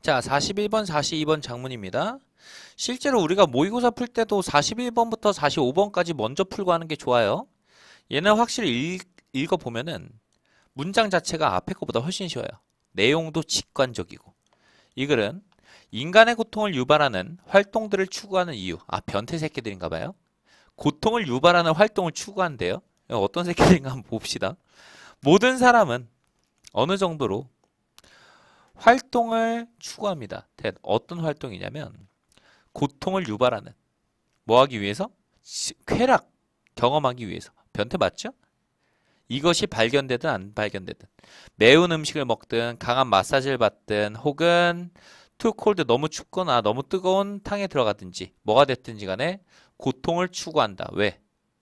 자, 41번, 42번 장문입니다. 실제로 우리가 모의고사 풀 때도 41번부터 45번까지 먼저 풀고 하는 게 좋아요. 얘는 확실히 읽, 어보면은 문장 자체가 앞에 것보다 훨씬 쉬워요. 내용도 직관적이고. 이 글은 인간의 고통을 유발하는 활동들을 추구하는 이유. 아, 변태 새끼들인가 봐요. 고통을 유발하는 활동을 추구한대요. 어떤 새끼들인가 한번 봅시다. 모든 사람은 어느 정도로 활동을 추구합니다. t 어떤 활동이냐면 고통을 유발하는 뭐 하기 위해서? 쾌락 경험하기 위해서 변태 맞죠? 이것이 발견되든 안 발견되든 매운 음식을 먹든 강한 마사지를 받든 혹은 투 콜드 너무 춥거나 너무 뜨거운 탕에 들어가든지 뭐가 됐든지 간에 고통을 추구한다. 왜?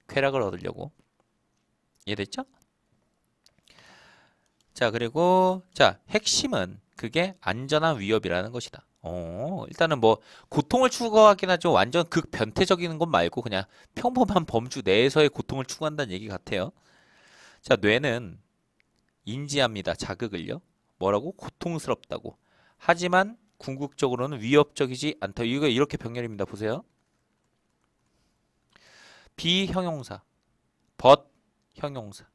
쾌락을 얻으려고. 이해됐죠? 자 그리고 자 핵심은 그게 안전한 위협이라는 것이다. 어, 일단은 뭐 고통을 추구하긴 하지 완전 극변태적인 건 말고 그냥 평범한 범주 내에서의 고통을 추구한다는 얘기 같아요. 자, 뇌는 인지합니다. 자극을요. 뭐라고? 고통스럽다고. 하지만 궁극적으로는 위협적이지 않다. 이거 이렇게 병렬입니다. 보세요. 비형용사, 벗형용사.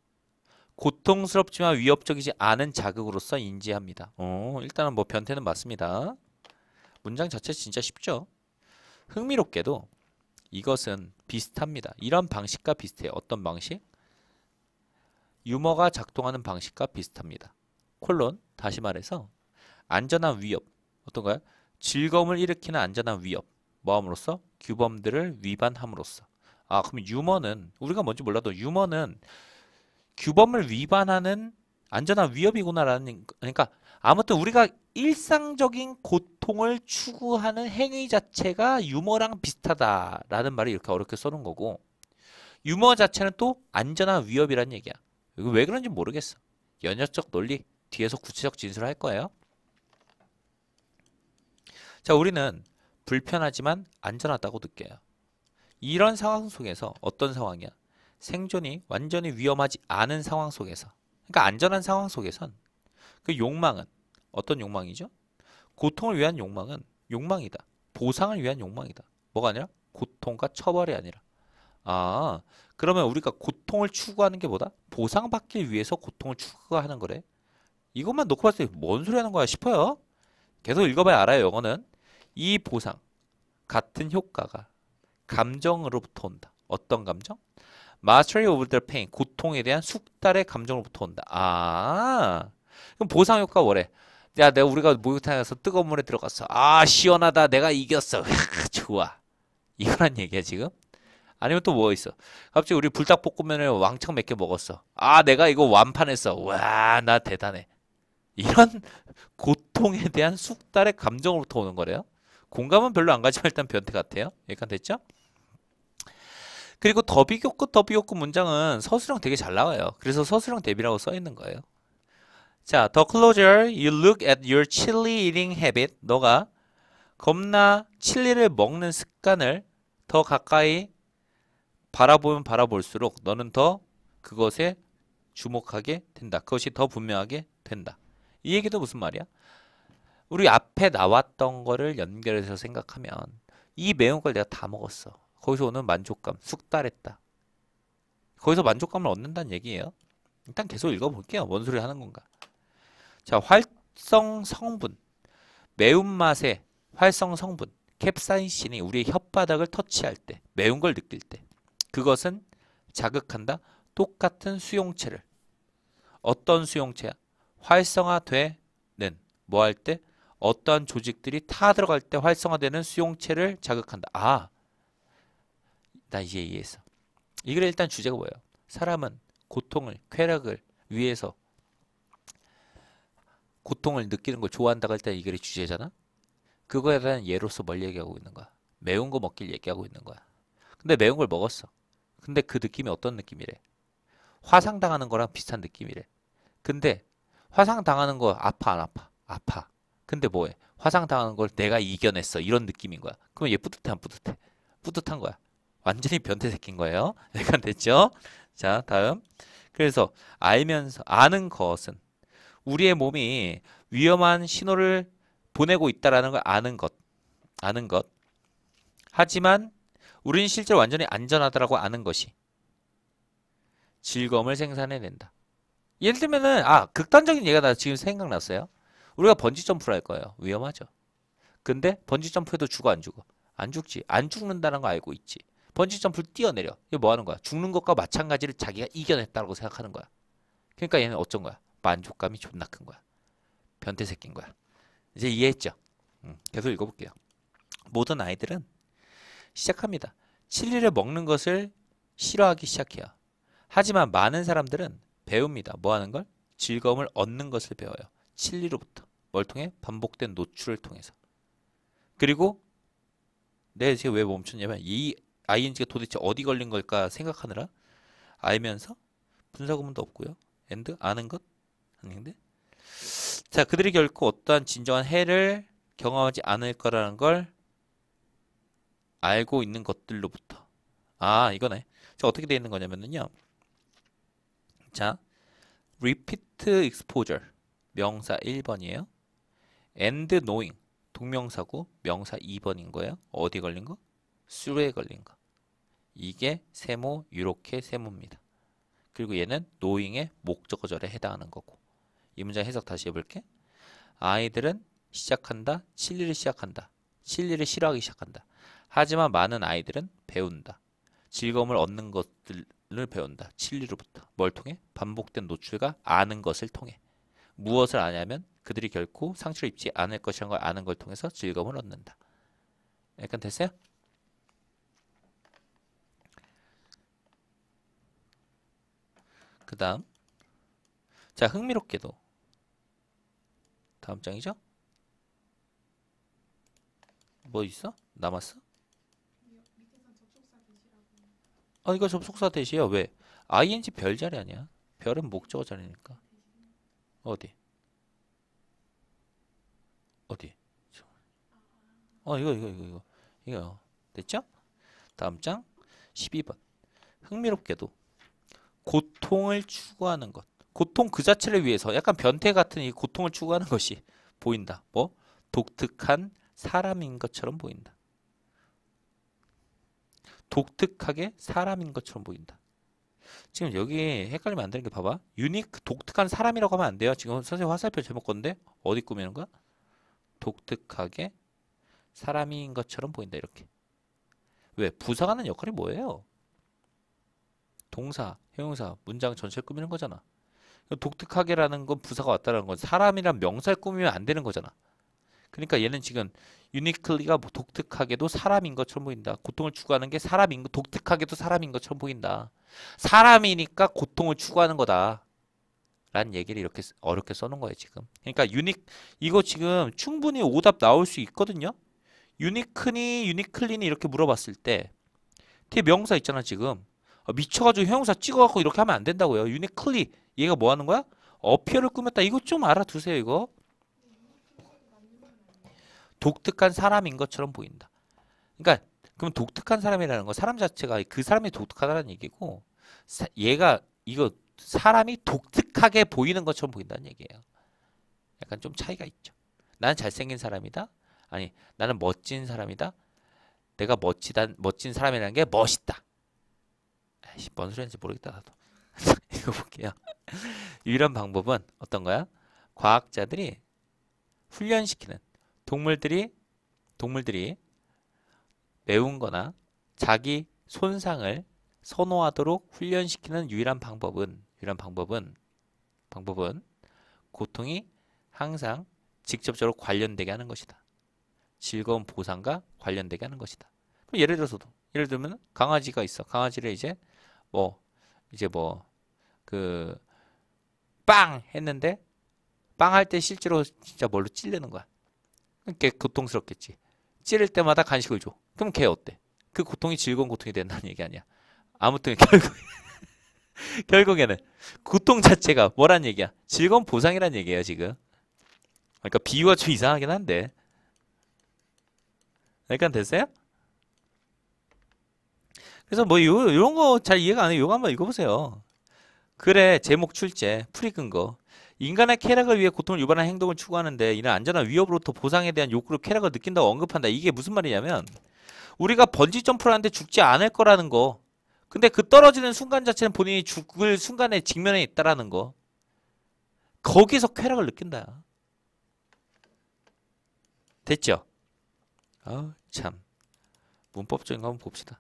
고통스럽지만 위협적이지 않은 자극으로서 인지합니다. 어, 일단은 뭐 변태는 맞습니다. 문장 자체 진짜 쉽죠? 흥미롭게도 이것은 비슷합니다. 이런 방식과 비슷해요. 어떤 방식? 유머가 작동하는 방식과 비슷합니다. 콜론, 다시 말해서 안전한 위협, 어떤가요? 즐거움을 일으키는 안전한 위협, 뭐함으로써? 규범들을 위반함으로써. 아, 그럼 유머는, 우리가 뭔지 몰라도 유머는 규범을 위반하는 안전한 위협이구나라는 그러니까 아무튼 우리가 일상적인 고통을 추구하는 행위 자체가 유머랑 비슷하다라는 말을 이렇게 어렵게 써놓은 거고 유머 자체는 또 안전한 위협이란 얘기야. 왜 그런지 모르겠어. 연역적 논리 뒤에서 구체적 진술을 할 거예요. 자, 우리는 불편하지만 안전하다고 느껴요. 이런 상황 속에서 어떤 상황이야? 생존이 완전히 위험하지 않은 상황 속에서 그러니까 안전한 상황 속에선 그 욕망은 어떤 욕망이죠? 고통을 위한 욕망은 욕망이다. 보상을 위한 욕망이다. 뭐가 아니라 고통과 처벌이 아니라 아 그러면 우리가 고통을 추구하는 게 뭐다? 보상받기 위해서 고통을 추구하는 거래. 이것만 놓고 봤을 때 뭔 소리 하는 거야 싶어요. 계속 읽어봐야 알아요. 영어는 이 보상 같은 효과가 감정으로부터 온다. 어떤 감정? 마스터리 오브 더 페인 고통에 대한 숙달의 감정으로부터 온다. 아 그럼 보상 효과 뭐래? 야 내가 우리가 목욕탕에서 뜨거운 물에 들어갔어. 아 시원하다. 내가 이겼어. 좋아. 이거란 얘기야 지금? 아니면 또 뭐 있어? 갑자기 우리 불닭볶음면을 왕창 몇개 먹었어. 아 내가 이거 완판했어. 와 나 대단해. 이런 고통에 대한 숙달의 감정으로부터 오는 거래요. 공감은 별로 안 가지만 일단 변태 같아요. 여기 됐죠? 그리고 더비교 끝 더비교 끝 문장은 서술형 되게 잘 나와요. 그래서 서술형 대비라고 써 있는 거예요. 자, the closer you look at your chili eating habit, 너가 겁나 칠리를 먹는 습관을 더 가까이 바라보면 바라볼수록 너는 더 그것에 주목하게 된다. 그것이 더 분명하게 된다. 이 얘기도 무슨 말이야? 우리 앞에 나왔던 거를 연결해서 생각하면 이 매운 걸 내가 다 먹었어. 거기서 오는 만족감, 숙달했다. 거기서 만족감을 얻는다는 얘기예요. 일단 계속 읽어볼게요. 뭔 소리 하는 건가. 자, 활성 성분. 매운맛의 활성 성분. 캡사이신이 우리의 혓바닥을 터치할 때, 매운 걸 느낄 때. 그것은 자극한다. 똑같은 수용체를. 어떤 수용체야? 활성화되는. 뭐 할 때? 어떠한 조직들이 타 들어갈 때 활성화되는 수용체를 자극한다. 아, 나이에 의해서. 이 글의 일단 주제가 뭐예요? 사람은 고통을, 쾌락을 위해서 고통을 느끼는 걸 좋아한다고 할때 이 글의 주제잖아? 그거에 대한 예로서 뭘 얘기하고 있는 거야? 매운 거 먹길 얘기하고 있는 거야. 근데 매운 걸 먹었어. 근데 그 느낌이 어떤 느낌이래? 화상당하는 거랑 비슷한 느낌이래. 근데 화상당하는 거 아파 안 아파? 아파. 근데 뭐해? 화상당하는 걸 내가 이겨냈어. 이런 느낌인 거야. 그럼 얘 뿌듯해 안 뿌듯해? 뿌듯한 거야. 완전히 변태 새낀 거예요. 약간 됐죠? 자, 다음. 그래서 알면서 아는 것은 우리의 몸이 위험한 신호를 보내고 있다라는 걸 아는 것. 아는 것. 하지만 우리 실제로 완전히 안전하다라고 아는 것이 즐거움을 생산해낸다. 예를 들면은 아 극단적인 예가 나 지금 생각났어요. 우리가 번지 점프를 할 거예요. 위험하죠. 근데 번지 점프해도 죽어 안 죽어? 안 죽지. 안 죽는다는 거 알고 있지. 번지 점프를 뛰어내려. 이거 뭐 하는 거야? 죽는 것과 마찬가지를 자기가 이겨냈다고 생각하는 거야. 그러니까 얘는 어쩐 거야? 만족감이 존나 큰 거야. 변태 새끼인 거야. 이제 이해했죠? 음, 계속 읽어볼게요. 모든 아이들은 시작합니다. 칠리를 먹는 것을 싫어하기 시작해요. 하지만 많은 사람들은 배웁니다. 뭐 하는 걸? 즐거움을 얻는 것을 배워요. 칠리로부터뭘 통해? 반복된 노출을 통해서. 그리고 내 네, 지금 왜 멈췄냐면 이 ing가 도대체 어디 걸린 걸까 생각하느라 알면서 분사구문도 없고요. and 아는 것 아닌데 자 그들이 결코 어떠한 진정한 해를 경험하지 않을 거라는 걸 알고 있는 것들로부터 아 이거네 자 어떻게 되어 있는 거냐면은요 자 repeat exposure 명사 1번이에요 and knowing 동명사고 명사 2번인 거예요 어디 걸린 거? 수로에 걸린 거. 이게 세모, 이렇게 세모입니다. 그리고 얘는 노잉의 목적어절에 해당하는 거고. 이 문장 해석 다시 해볼게. 아이들은 시작한다, 진리를 시작한다, 진리를 싫어하기 시작한다. 하지만 많은 아이들은 배운다. 즐거움을 얻는 것들을 배운다. 진리로부터. 뭘 통해? 반복된 노출과 아는 것을 통해. 무엇을 아냐면 그들이 결코 상처를 입지 않을 것이라는 걸 아는 걸 통해서 즐거움을 얻는다. 약간 됐어요? 그 다음 자 흥미롭게도 다음 장이죠? 뭐 있어? 남았어? 아 이거 접속사 대시야 왜? ing 별자리 아니야 별은 목적어 자리니까 어디? 어디? 어 이거 이거 이거 이거 이거 됐죠? 다음 장 12번 흥미롭게도 고통을 추구하는 것. 고통 그 자체를 위해서 약간 변태 같은 이 고통을 추구하는 것이 보인다. 뭐 독특한 사람인 것처럼 보인다. 독특하게 사람인 것처럼 보인다. 지금 여기 헷갈리면 안 되는 게 봐봐. 유니크 독특한 사람이라고 하면 안 돼요. 지금 선생님 화살표 제목 건데 어디 꾸미는 거야? 독특하게 사람인 것처럼 보인다 이렇게. 왜? 부사가 하는 역할이 뭐예요? 동사, 형용사, 문장 전체를 꾸미는 거잖아. 그러니까 독특하게라는 건 부사가 왔다는 건 사람이란 명사를 꾸미면 안 되는 거잖아. 그러니까 얘는 지금 유니클리가 뭐 독특하게도 사람인 것처럼 보인다. 고통을 추구하는 게 사람인 것, 독특하게도 사람인 것처럼 보인다. 사람이니까 고통을 추구하는 거다. 라는 얘기를 이렇게 어렵게 써놓은 거예요 지금 그러니까 유닉 이거 지금 충분히 오답 나올 수 있거든요 유니크니 유니클린이 이렇게 물어봤을 때 뒤에 명사 있잖아 지금 어, 미쳐가지고 형용사 찍어갖고 이렇게 하면 안 된다고요. 유니클리 얘가 뭐 하는 거야? 어필을 꾸몄다. 이거 좀 알아두세요. 이거 독특한 사람인 것처럼 보인다. 그러니까 그럼 독특한 사람이라는 거 사람 자체가 그 사람이 독특하다는 얘기고 사, 얘가 이거 사람이 독특하게 보이는 것처럼 보인다는 얘기예요. 약간 좀 차이가 있죠. 나는 잘생긴 사람이다. 아니 나는 멋진 사람이다. 내가 멋지다 멋진 사람이라는 게 멋있다. 아이씨뭔 소리인지 모르겠다 나도. 읽어볼게요. 유일한 방법은 어떤 거야? 과학자들이 훈련시키는 동물들이 동물들이 매운 거나 자기 손상을 선호하도록 훈련시키는 유일한 방법은 유일한 방법은 방법은 고통이 항상 직접적으로 관련되게 하는 것이다. 즐거운 보상과 관련되게 하는 것이다. 그럼 예를 들어서도 예를 들면 강아지가 있어. 강아지를 이제 뭐 이제 뭐 그 빵 했는데 빵 할 때 실제로 진짜 뭘로 찔르는 거야. 그니까 고통스럽겠지. 찌를 때마다 간식을 줘. 그럼 걔 어때? 그 고통이 즐거운 고통이 된다는 얘기 아니야. 아무튼 결국 결국에는 고통 자체가 뭐란 얘기야? 즐거운 보상이란 얘기야 지금. 그러니까 비유가 좀 이상하긴 한데. 그러니까 됐어요? 그래서 뭐 요, 요런거 잘 이해가 안 해요. 요거 한번 읽어보세요. 그래 제목 출제 풀이근 거 인간의 쾌락을 위해 고통을 유발한 행동을 추구하는데 이는 안전한 위협으로부터 보상에 대한 욕구로 쾌락을 느낀다고 언급한다. 이게 무슨 말이냐면 우리가 번지 점프를 하는데 죽지 않을 거라는 거. 근데 그 떨어지는 순간 자체는 본인이 죽을 순간에 직면해 있다라는 거. 거기서 쾌락을 느낀다. 됐죠? 아 참 문법적인 거 한번 봅시다.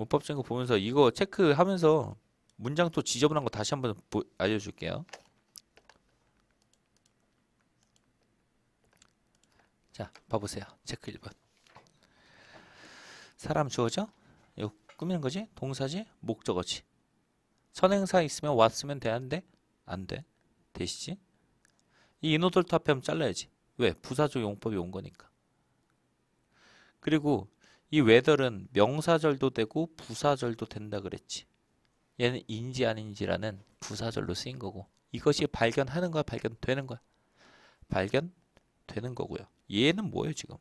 문법 친거 보면서 이거 체크하면서 문장 또 지저분한 거 다시 한번 알려줄게요. 자, 봐보세요. 체크 1번. 사람 주어죠? 이거 꾸미는 거지? 동사지? 목적어지? 선행사 있으면 왔으면 되는데 안 돼. 되시지? 이 인호돌 탑에 하면 잘라야지. 왜? 부사적 용법이 온 거니까. 그리고 이 웨덜은 명사절도 되고 부사절도 된다 그랬지. 얘는 인지 아닌지라는 부사절로 쓰인 거고 이것이 발견하는 거야 발견되는 거야 발견되는 거고요 얘는 뭐예요 지금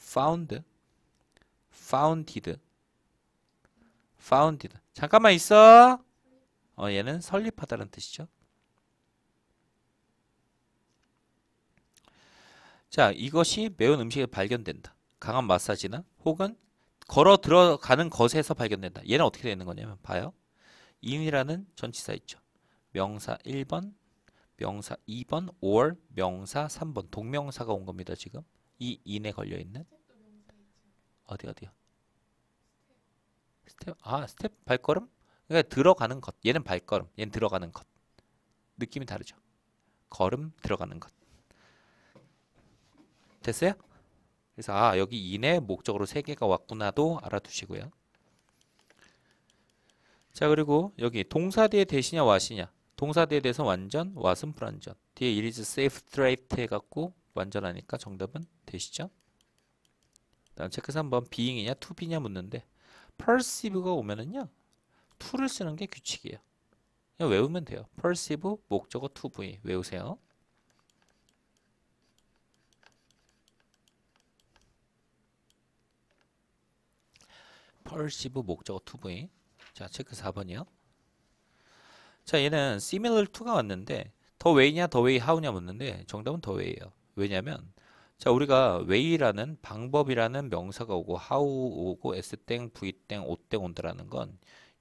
found founded founded 잠깐만 있어 어 얘는 설립하다는 뜻이죠 자 이것이 매운 음식에 발견된다 강한 마사지나 혹은 걸어 들어가는 것에서 발견된다. 얘는 어떻게 되는 거냐면 봐요. 인이라는 전치사 있죠. 명사 1번, 명사 2번, 5월, 명사 3번. 동명사가 온 겁니다. 지금 이 인에 걸려 있는 어디 어디요? 스텝 아 스텝 발걸음? 그러니까 들어가는 것. 얘는 발걸음. 얘는 들어가는 것. 느낌이 다르죠. 걸음 들어가는 것. 됐어요? 그래서 아 여기 인의 목적으로 세 개가 왔구나도 알아두시고요. 자 그리고 여기 동사 뒤에 대시냐 와시냐 동사 뒤에 대해서 완전 와은 불완전 뒤에 it is safe straight 해갖고 완전하니까 정답은 대시죠 다음 체크해서 한번 being이냐 to be냐 묻는데 perceive가 오면은요 to를 쓰는 게 규칙이에요. 그냥 외우면 돼요. perceive 목적어 to be 외우세요. 펄시브 목적어 투부인 자 체크 4번이요 자 얘는 similar to가 왔는데 더 way냐 더 way how냐 묻는데 정답은 더 way예요 왜냐면 자 우리가 way라는 방법이라는 명사가 오고 how 오고 s땡 v땡 오땡 온다라는 건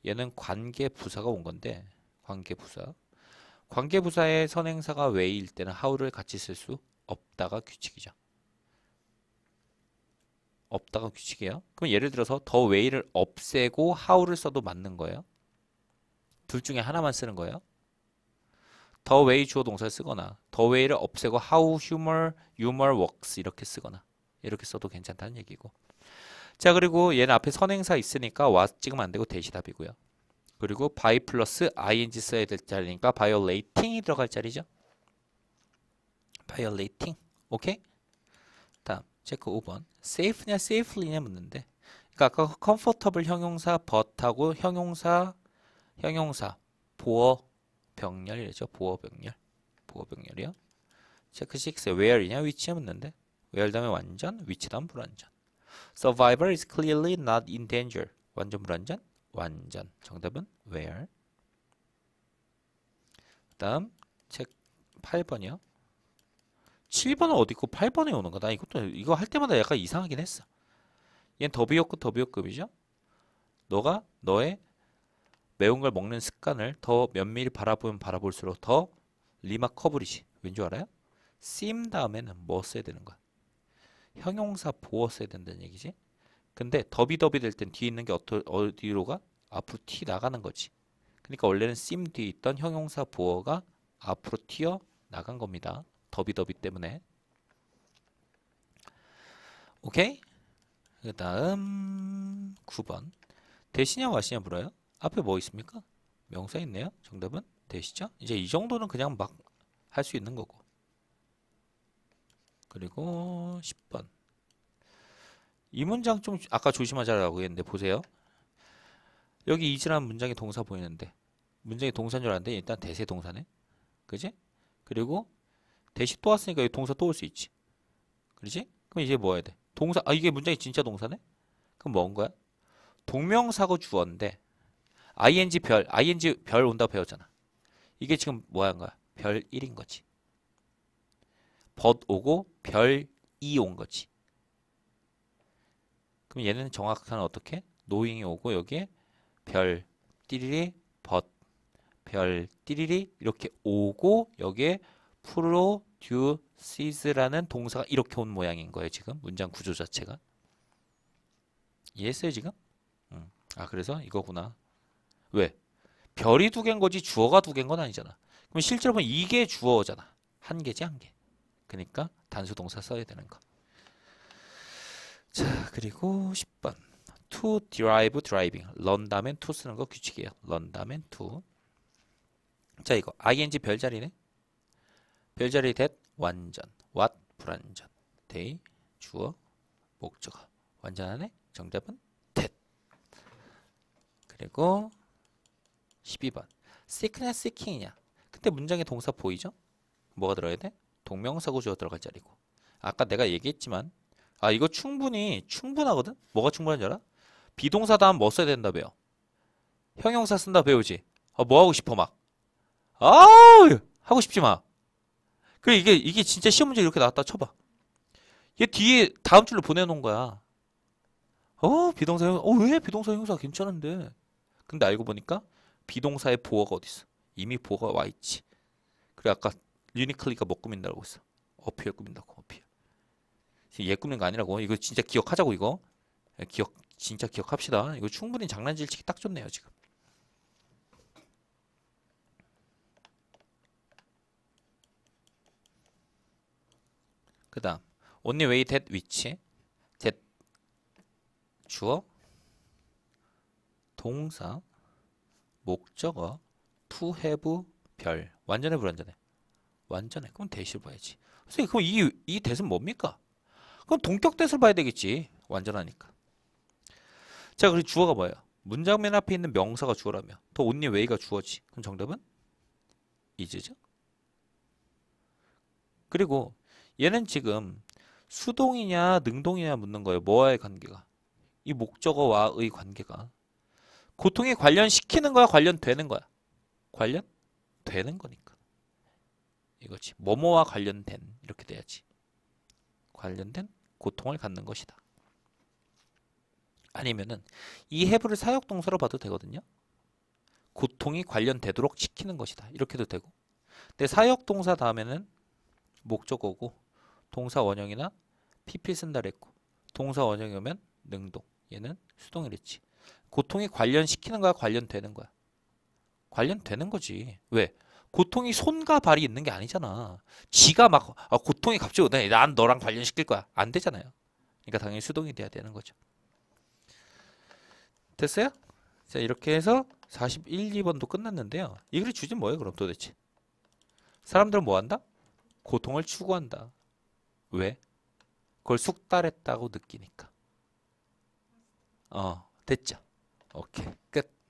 얘는 관계 부사가 온 건데 관계 부사 관계 부사의 선행사가 way일 때는 how를 같이 쓸 수 없다가 규칙이죠 없다가 규칙이에요. 그럼 예를 들어서 더 웨이를 없애고 하우를 써도 맞는 거예요. 둘 중에 하나만 쓰는 거예요. 더 웨이 주어 동사를 쓰거나 더 웨이를 없애고 하우 휴 h 유 m 웍스 이렇게 쓰거나 이렇게 써도 괜찮다는 얘기고. 자 그리고 얘는 앞에 선행사 있으니까 와 찍으면 안 되고 대시답이고요. 그리고 by 플러스 ing 써야 될 자리니까 violating이 들어갈 자리죠. violating 오케이? 체크 5번. safe냐 safely냐 묻는데. 그러니까 아까 comfortable 형용사 but하고 형용사 형용사 보어 병렬이죠. 보어 병렬. 보어 병렬이요. 체크 6. where이냐 위치냐 묻는데. where 다음에 완전, 위치 다음 불완전. survivor is clearly not in danger. 완전 불완전? 완전. 정답은 where. 다음 책 8번이요. 7번은 어디 있고 8번에 오는 거다 이것도 이거 할 때마다 약간 이상하긴 했어. 얘는 더비어급더비어급이죠 너가 너의 매운 걸 먹는 습관을 더 면밀히 바라보면 바라볼수록 더 리마커블이지. 왠지 알아요? 씀 다음에는 뭐 써야 되는 거야? 형용사 보어 써야 된다는 얘기지. 근데 더비더비 될 땐 뒤에 있는 게 어디로 가? 앞으로 튀 나가는 거지. 그러니까 원래는 씀 뒤에 있던 형용사 보어가 앞으로 튀어 나간 겁니다. 더비더비 때문에 오케이 그 다음 9번 대시냐 와시냐 물어요 앞에 뭐 있습니까 명사 있네요 정답은 대시죠 이제 이 정도는 그냥 막 할 수 있는 거고 그리고 10번 이 문장 좀 아까 조심하자라고 했는데 보세요 여기 이지라 문장의 동사 보이는데 문장의 동사인 줄 알았는데 일단 대세 동사네 그지? 그리고 대시 또 왔으니까 여기 동사 또 올 수 있지. 그렇지? 그럼 이제 뭐 해야 돼? 동사, 아, 이게 문장이 진짜 동사네? 그럼 뭔 거야? 동명사고 주어인데, ing 별, ing 별 온다고 배웠잖아. 이게 지금 뭐야 한 거야? 별 1인 거지. 벗 오고 별 2 온 거지. 그럼 얘는 정확한 어떻게? 노잉이 오고 여기에 별 띠리리 벗 별 띠리리 이렇게 오고 여기에 produces라는 동사가 이렇게 온 모양인 거예요 지금 문장 구조 자체가 이해했어요 지금? 음. 아 그래서 이거구나 왜? 별이 두 개인 거지 주어가 두 개인 건 아니잖아 그럼 실제로 보면 이게 주어잖아 한 개지 한개 그러니까 단수 동사 써야 되는 거 자 그리고 10번 to derive driving run 다음엔 to 쓰는 거 규칙이에요 run 다음엔 to 자 이거 ing 별자리네 별자리 t 완전 왓 불완전 t h 주어 목적어 완전하네 정답은 t 그리고 12번 sick냐 sicking이냐 근데 문장에 동사 보이죠? 뭐가 들어야 돼? 동명사고 주어 들어갈 자리고 아까 내가 얘기했지만 아 이거 충분히 충분하거든? 뭐가 충분한 줄 알아? 비동사 다음 뭐 써야 된다 배워? 형용사 쓴다 배우지? 아, 뭐 하고 싶어 막 아우 하고 싶지 마 그래 이게 이게 진짜 시험 문제 이렇게 나왔다 쳐봐. 얘 뒤에 다음 줄로 보내놓은 거야. 어 비동사 형사 어왜 비동사 형사 괜찮은데? 근데 알고 보니까 비동사의 보어가 어딨어 이미 보어가 와 있지. 그래 아까 유니클리가 뭐 꾸민다고 했어? 어필 꾸민다고 어필. 지금 얘 꾸민 거 아니라고 이거 진짜 기억하자고 이거 예, 기억 진짜 기억합시다. 이거 충분히 장난질치기 딱 좋네요 지금. 그다음 only way that which that 주어 동사 목적어 to have 별 완전해 불완전해 완전해 그럼 대시를 봐야지 선생님 그럼 이, 이 대은 뭡니까? 그럼 동격 대을 봐야 되겠지 완전하니까 자 그리고 주어가 뭐예요문장맨 앞에 있는 명사가 주어라면더 only way가 주어지 그럼 정답은 이제죠 그리고 얘는 지금 수동이냐 능동이냐 묻는 거예요. 뭐와의 관계가? 이 목적어와의 관계가. 고통이 관련시키는 거야? 관련되는 거야? 관련되는 거니까. 이거지. 뭐뭐와 관련된 이렇게 돼야지. 관련된 고통을 갖는 것이다. 아니면은 이 해부를 사역동사로 봐도 되거든요. 고통이 관련되도록 시키는 것이다. 이렇게도 되고. 근데 사역동사 다음에는 목적어고 동사 원형이나 PP 쓴다 그랬고 동사 원형이 오면 능동 얘는 수동 이랬지 고통이 관련시키는 거야 관련되는 거야 관련되는 거지 왜 고통이 손과 발이 있는 게 아니잖아 지가 막 아, 고통이 갑자기 오더난 너랑 관련시킬 거야 안 되잖아요 그러니까 당연히 수동이 돼야 되는 거죠 됐어요? 자 이렇게 해서 41, 2번도 끝났는데요 이 글이 주제 뭐예요 그럼 도대체 사람들은 뭐한다? 고통을 추구한다 왜? 그걸 숙달했다고 느끼니까. 어, 됐죠? 오케이, 끝.